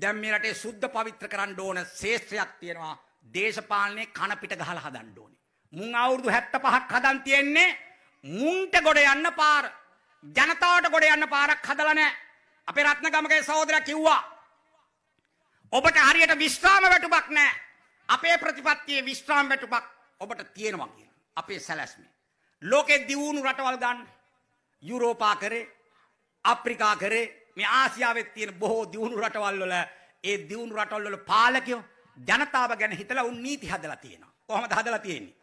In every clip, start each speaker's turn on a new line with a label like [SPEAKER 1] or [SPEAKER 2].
[SPEAKER 1] දැන් මේ රටේ සුද්ධ පවිත්‍ර කරන්න ඕන ශේෂ්ත්‍රයක් තියෙනවා. දේශපාලනේ කන පිට ගහලා හදන්න ඕනේ. මුන් අවුරුදු 75ක් හදන් තියෙන්නේ මුන්ට ගොඩ යන්න පාර. ජනතාවට ගොඩ යන්න පාරක් හදලා නැහැ. අපේ රත්නගමගේ සහෝදරයා කිව්වා. ඔබට හරියට විශ්‍රාම වැටුපක් නැහැ. අපේ ප්‍රතිපත්තියේ විශ්‍රාම වැටුපක් ඔබට තියෙනවා කියලා. අපේ සැලැස්මේ. ලෝකේ දියුණු රටවල් ගන්න යුරෝපා කරේ, අප්‍රිකා කරේ, මේ ආසියාවෙත් තියෙන බොහෝ දියුණු රටවල් වල ඒ දියුණු රටවල් වල පාලකයෝ ජනතාව ගැන හිතලා උන් නීති හදලා තියෙනවා. කොහොමද හදලා තියෙන්නේ?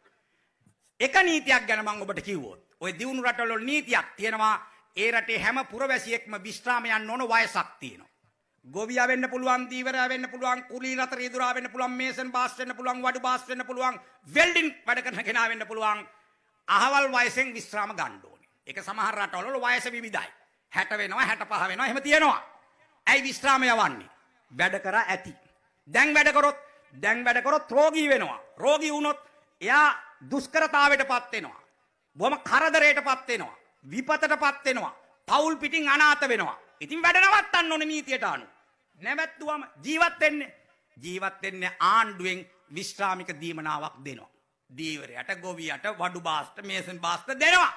[SPEAKER 1] එක නීතියක් ගැන මම ඔබට කිව්වොත් ওই දියුණු රටවල් වල නීතියක් තියෙනවා ඒ රටේ හැම පුරවැසියෙක්ම විශ්‍රාම යන්න ඕන වයසක් තියෙනවා. ගොවියා වෙන්න පුළුවන්, දීවරයා වෙන්න පුළුවන්, කුලී රතර ඉදුරා වෙන්න පුළුවන්, මේසන් බාස් වෙන්න පුළුවන්, වඩු බාස් වෙන්න පුළුවන්, වෙල්ඩින් වැඩ කරන කෙනා වෙන්න පුළුවන්. අහවල් වයසෙන් විශ්‍රාම ගන්න ඕනේ. ඒක සමහර රටවල වයස විවිධයි. හැට වෙනවා හැට පහ වෙනවා එහෙම තියෙනවා. ඇයි විශ්‍රාම යවන්නේ? වැඩ කරා ඇති. දැන් වැඩ කරොත් දැන් වැඩ කරොත් රෝගී වෙනවා. රෝගී වුණොත් එයා දුෂ්කරතාවයටපත් වෙනවා. බොහොම කරදරයටපත් වෙනවා. විපතටපත් වෙනවා. පවුල් පිටින් අනාථ වෙනවා. ඉතින් වැඩ නවත්තන්න ඕනේ නීතියට අනුව. නැවැත්තුවම ජීවත් වෙන්නේ ජීවත් වෙන්නේ ආණ්ඩුවෙන් විශ්‍රාමික දීමනාවක් දෙනවා. දීවරයට ගොවියට වඩු බාස්ට මේසන් බාස්ට දෙනවා.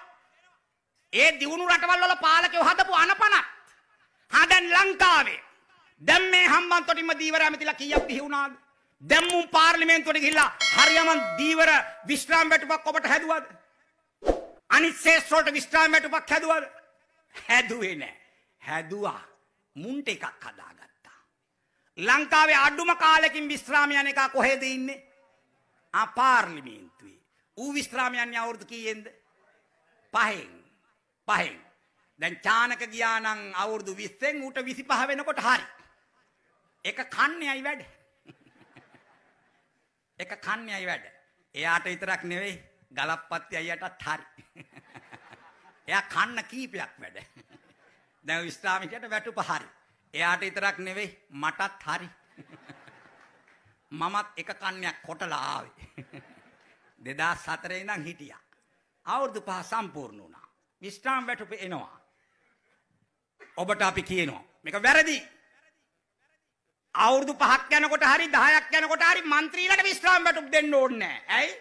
[SPEAKER 1] ඒ දියුණු රටවල් වල පාලකයෝ හදපු අනපනත්. හදන් ලංකාවේ. දැන් මේ හම්බන්තොටින්ම දීවර ඇමතිලා කීයක් දිහි වුණාද? දැන් මුන් පාර්ලිමේන්තුවට ගිහිල්ලා හරියමන් දීවර විශ්‍රාම වැටුපක් ඔබට හැදුවද? අනිත් ශේෂ්ඨ වලට විශ්‍රාම වැටුපක් හැදුවද? හැදුවේ නෑ. හැදුවා. මුන්ට එකක් හදාගත්තා. ලංකාවේ අඩුම කාලෙකින් විශ්‍රාම යන එක කොහෙද ඉන්නේ? ආ පාර්ලිමේන්තුවේ. ඌ විශ්‍රාම යන්නේ අවුරුදු කීයෙන්ද? පහෙන්. පහෙන්. දැන් චානක ගියා නම් අවුරුදු 20න් ඌට 25 වෙනකොට හරි. එක කන්නේයි වැඩ. එක කන්නේයි වැඩ. එයාට විතරක් නෙවෙයි ගලප්පත්ති අයියටත් හරි. එයා කන්න කීපයක් වැඩ. දැන් විස්රාමිකයට වැටුප හරි. එයාට විතරක් නෙවෙයි මටත් හරි. මමත් එක කන්නයක් කොටලා ආවේ. 2004 ඉඳන් හිටියා. අවුරුදු පහ සම්පූර්ණ වුණා. විස්්‍රාම් වැටුප එනවා. ඔබට අපි කියනවා. මේක වැරදි. අවුරුදු පහක් යනකොට හරි 10ක් යනකොට හරි മന്ത്രിලට විස්්‍රාම් වැටුප් දෙන්න ඕනේ නැහැ. ඇයි?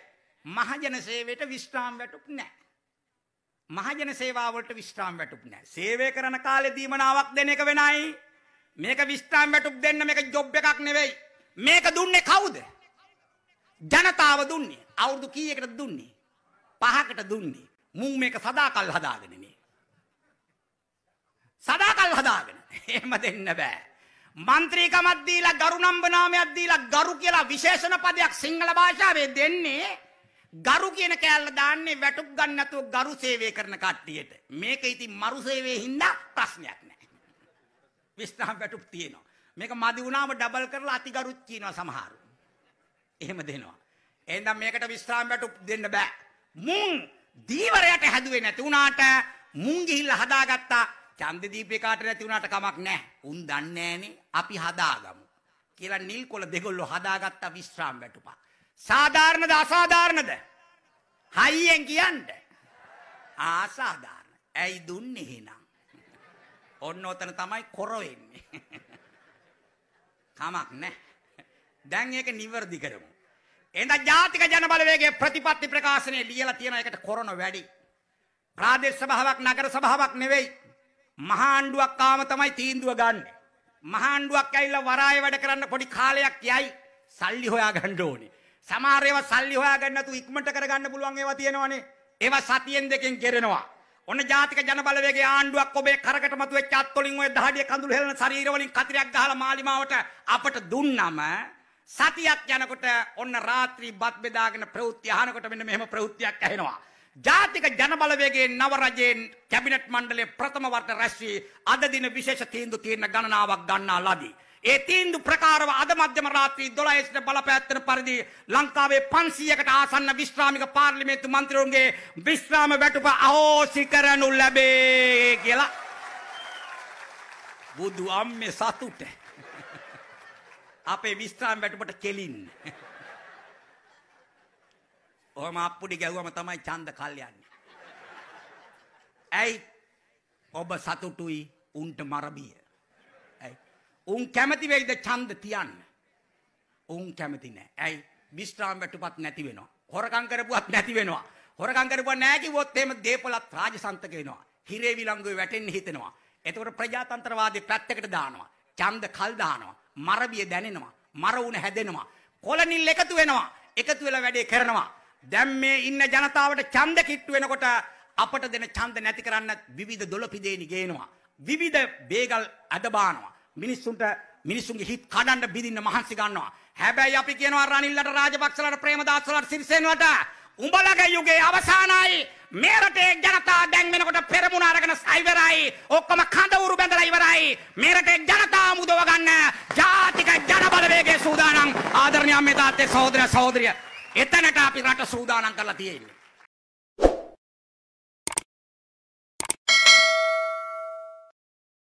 [SPEAKER 1] මහජන සේවයට විස්්‍රාම් වැටුප් නැහැ. මහජන සේවාව වලට විස්්‍රාම් වැටුප් නැහැ. සේවය කරන කාලේ දීමනාවක් දෙන එක වෙනයි. මේක විස්්‍රාම් වැටුප් දෙන්න මේක ජොබ් එකක් නෙවෙයි. මේක දුන්නේ කවුද? ජනතාව දුන්නේ. අවුරුදු කීයකට දුන්නේ? පහකට දුන්නේ. මුං මේක සදාකල් හදාගෙන මේ. සදාකල් හදාගෙන. එහෙම දෙන්න බෑ. මන්ත්‍රීකමක් දීලා ගරු නම්බනාමයක් දීලා ගරු කියලා විශේෂණ පදයක් සිංහල භාෂාවේ දෙන්නේ ගරු කියන කෑල්ල දාන්නේ වැටුප් ගන්න නැතුව ගරු සේවය කරන කට්ටියට. මේක ඉතින් මරු සේවයේ හින්දා ප්‍රශ්නයක් නෑ. විස්තරම් වැටුප් තියෙනවා. මේක මදි වුණාම ඩබල් කරලා අතිගරුත් කියනවා සමහරු. එහෙම දෙනවා. එහෙනම් මේකට විස්තරම් වැටුප් දෙන්න බෑ. මුං දීවරයට හැදුවේ නැති වුණාට මුන් ගිහිල්ලා හදාගත්තා චන්දදීපේ කාට නැති වුණාට කමක් නැහැ. උන් දන්නේ අපි හදාගමු. කියලා නිල්කොල දෙගොල්ලෝ හදාගත්ත විශ්‍රාම වැටුපා. සාධාරණද අසාධාරණද? හයියෙන් කියන්න. ආසාධාරණ. ඇයි දුන්නේ එහෙනම්? ඔන්න ඔතන තමයි කොර වෙන්නේ. කමක් නැහැ. දැන් ඒක නිවර්දි කරමු. එඳ ජාතික ජනබලවේගේ ප්‍රතිපත්ති ප්‍රකාශනය ලියලා තියෙන එකට කොරන වැඩි. ප්‍රාදේශ සභාවක් නගර සභාවක් නෙවෙයි. මහාණ්ඩුවක් ආම තමයි තීන්දුව ගන්න. මහාණ්ඩුවක් ඇවිල්ලා වරාය වැඩ කරන්න පොඩි කාලයක් යයි. සල්ලි හොයාගන්න ඕනේ. සමහර ඒවා සල්ලි හොයාගන්න නැතුව ඉක්මනට කරගන්න පුළුවන් ඒවා තියෙනවනේ. ඒවා සතියෙන් දෙකෙන් කෙරෙනවා. ඔන්න ජාතික ජනබලවේගේ ආණ්ඩුවක් ඔබේ කරකට මතුවෙච්ච අත් වලින් ඔය දහඩිය කඳුළු හෙලන ශරීර වලින් කතිරයක් ගහලා මාලිමාවට අපට දුන්නම සතියක් යනකොට ඔන්න රාත්‍රී බත් බෙදාගෙන ප්‍රවෘත්ති අහනකොට මෙන්න මෙහෙම ප්‍රවෘත්තියක් ඇහෙනවා. ජාතික ජනබලවේගයේ නව රජයෙන් කැබිනට් මණ්ඩලයේ ප්‍රථම වර්ත රැස් වී අද දින විශේෂ තීන්දුව తీරන ගණනාවක් ගන්නා ලදී. ඒ තීන්දු ප්‍රකාරව අද මධ්‍යම රාත්‍රී 12 සිට බලපෑත්තන පරිදි ලංකාවේ 500කට ආසන්න විශ්‍රාමික පාර්ලිමේන්තු මන්ත්‍රීවරුන්ගේ විශ්‍රාම වැටුප අහෝසි කරනු ලැබේ කියලා බුදු අම්මේ සතුටේ අපේ විස්්‍රාම් වැටුමට කෙලින්. ඔහම අප්පුඩි ගැව්වම තමයි චන්ද කල්යන්න. ඇයි ඔබ සතුටුයි උන්ට මරබිය. ඇයි. උන් කැමති වෙයිද චන්ද තියන්න. උන් කැමති නෑ ඇයි විස්්‍රාම් වැටුපත් නැති වෙනවා. හොරකං කරපුවත් නැති වෙනවා. හොරකං කරපුවා නැකිවොත් එහෙම දේපලත් රාජසන්තක වෙනවා. හිරේ විලංගුවේ වැටෙන්න හිතෙනවා. එතකොට ප්‍රජාතන්ත්‍රවාදී පැත්තකට දානවා. ඡන්ද කල් දානවා. මරබිය දැනෙනවා. මර වුණ හැදෙනවා. කොලනිල් එකතු වෙනවා. එකතු වෙලා වැඩේ කරනවා. දැන් මේ ඉන්න ජනතාවට ඡන්ද කිට්ටු වෙනකොට අපට දෙන ඡන්ද නැති කරන්න විවිධ දොළපිදේනි ගේනවා. විවිධ බේගල් අදබානවා. මිනිස්සුන්ට මිනිස්සුන්ගේ හිත් කඩන්න බිඳින්න මහන්සි ගන්නවා. හැබැයි අපි කියනවා රනිල්ලට රාජපක්ෂලට ප්‍රේමදාසලට සිරිසේනලට උඹලගේ යුගයේ අවසానයි මේ රටේ ජනතා දැන් වෙනකොට පෙරමුණ අරගෙන ඉවරයි. ඔක්කොම කඳවුරු බැඳලා ඉවරයි. මේ රටේ ජනතා මුදව ගන්න ජාතික ජන බලවේගයේ සූදානම් ආදරණීය මේ තාත්තේ සහෝදර සහෝදරිය. එතනට අපි රට සූදානම් කරලා තියෙන්නේ.